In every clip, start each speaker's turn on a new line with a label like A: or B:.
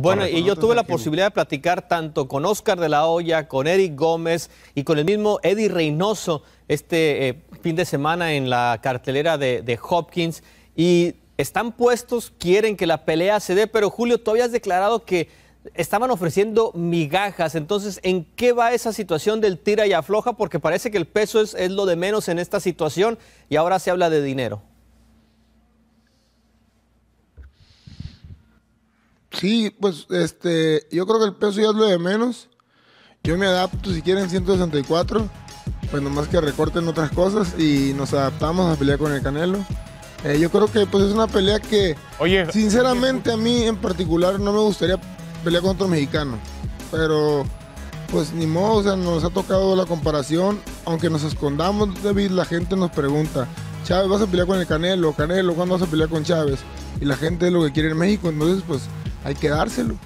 A: Bueno, y yo tuve la posibilidad de platicar tanto con Oscar de la Hoya, con Eric Gómez y con el mismo Eddie Reynoso este eh, fin de semana en la cartelera de, de Hopkins. Y están puestos, quieren que la pelea se dé, pero Julio, tú habías declarado que estaban ofreciendo migajas. Entonces, ¿en qué va esa situación del tira y afloja? Porque parece que el peso es, es, lo de menos en esta situación y ahora se habla de dinero. Sí,
B: pues este, yo creo que el peso ya es lo de menos. Yo me adapto, si quieren, 164. Pues nomás que recorten otras cosas y nos adaptamos a pelear con el Canelo. Eh, yo creo que pues es una pelea que, oye, sinceramente a mí en particular no me gustaría pelear contra un mexicano. Pero pues ni modo, o sea, nos ha tocado la comparación. Aunque nos escondamos, David, la gente nos pregunta, Chávez, ¿vas a pelear con el Canelo? Canelo, ¿cuándo vas a pelear con Chávez? Y la gente es lo que quiere en México, entonces pues hay que dárselo.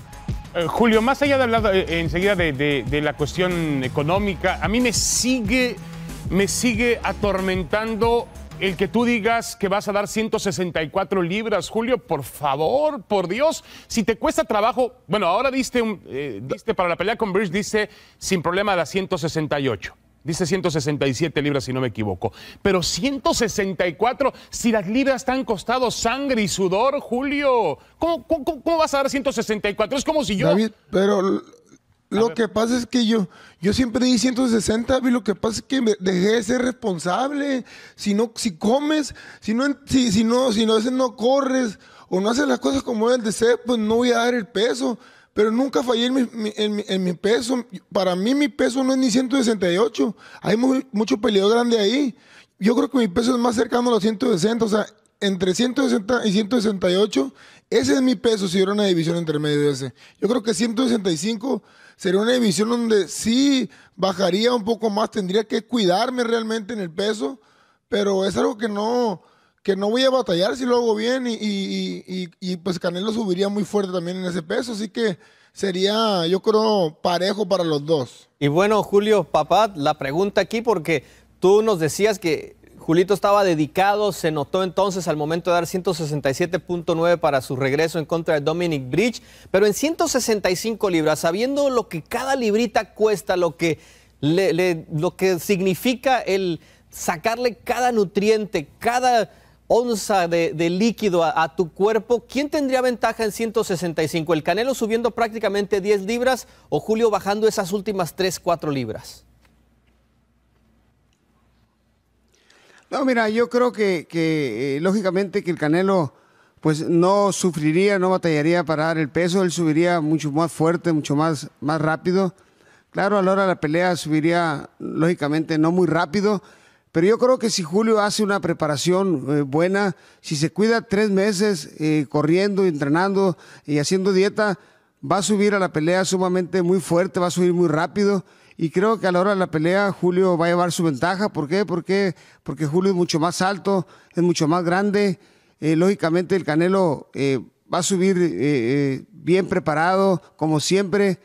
C: Eh, Julio, más allá eh, de hablar enseguida de, la cuestión económica, a mí me sigue, me sigue atormentando el que tú digas que vas a dar 164 libras, Julio, por favor, por Dios, si te cuesta trabajo, bueno, ahora diste, un, eh, diste para la pelea con Bridge, dice sin problema las 168. Dice 167 libras, si no me equivoco. Pero 164, si las libras te han costado sangre y sudor, Julio. ¿Cómo, cómo, vas a dar 164? Es como si yo. David, pero lo que pasa es que yo, yo siempre di 160,
B: y lo que pasa es que me dejé de ser responsable. Si no, si comes, si no, si, si no, si no, veces no corres o no haces las cosas como deben de ser, pues no voy a dar el peso pero nunca fallé en mi, peso. Para mí mi peso no es ni 168. Hay mucho peligro grande ahí. Yo creo que mi peso es más cercano a los 160. O sea, entre 160 y 168, ese es mi peso si hubiera una división entre medio de ese. Yo creo que 165 sería una división donde sí bajaría un poco más. Tendría que cuidarme realmente en el peso, pero es algo que no que no voy a batallar si lo hago bien y, pues Canelo subiría muy fuerte también en ese peso, así que sería yo creo parejo para los dos.
A: Y bueno, Julio, papá, la pregunta aquí porque tú nos decías que Julito estaba dedicado, se notó entonces al momento de dar 167.9 para su regreso en contra de Dominic Bridge, pero en 165 libras, sabiendo lo que cada librita cuesta, lo que, le, le, lo que significa el sacarle cada nutriente, cada onza de, líquido a, tu cuerpo, ¿quién tendría ventaja en 165? ¿El Canelo subiendo prácticamente 10 libras o Julio bajando esas últimas 3, 4 libras?
D: No, mira, yo creo que, eh, lógicamente que el Canelo pues no sufriría, no batallaría para dar el peso, él subiría mucho más fuerte, mucho más, más rápido. Claro, a la hora de la pelea subiría, lógicamente, no muy rápido, pero yo creo que si Julio hace una preparación eh, buena, si se cuida tres meses eh, corriendo, entrenando y haciendo dieta, va a subir a la pelea sumamente muy fuerte, va a subir muy rápido. Y creo que a la hora de la pelea Julio va a llevar su ventaja. ¿Por qué? Porque Julio es mucho más alto, es mucho más grande. Eh, lógicamente el Canelo va a subir bien preparado, como siempre.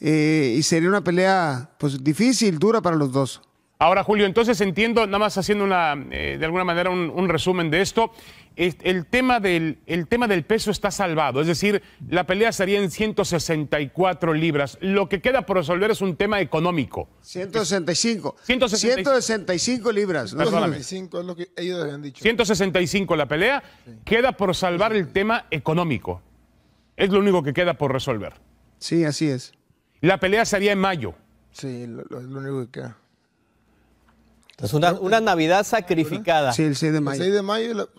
D: y sería una pelea pues, difícil, dura para los dos.
C: Ahora, Julio, entonces entiendo, nada más haciendo una, eh, de alguna manera un, resumen de esto, el, tema del, el tema del peso está salvado, es decir, la pelea sería en 164 libras. Lo que queda por resolver es un tema económico.
D: 165.
C: 165,
D: libras. 165 es lo que
C: ellos habían dicho. 165 la pelea, queda por salvar el tema económico. Es lo único que queda por resolver. Sí, así es. La pelea sería en mayo.
B: Sí, lo, lo único que queda.
A: Es una, una Navidad sacrificada. Sí, 6 de mayo. El 6 de mayo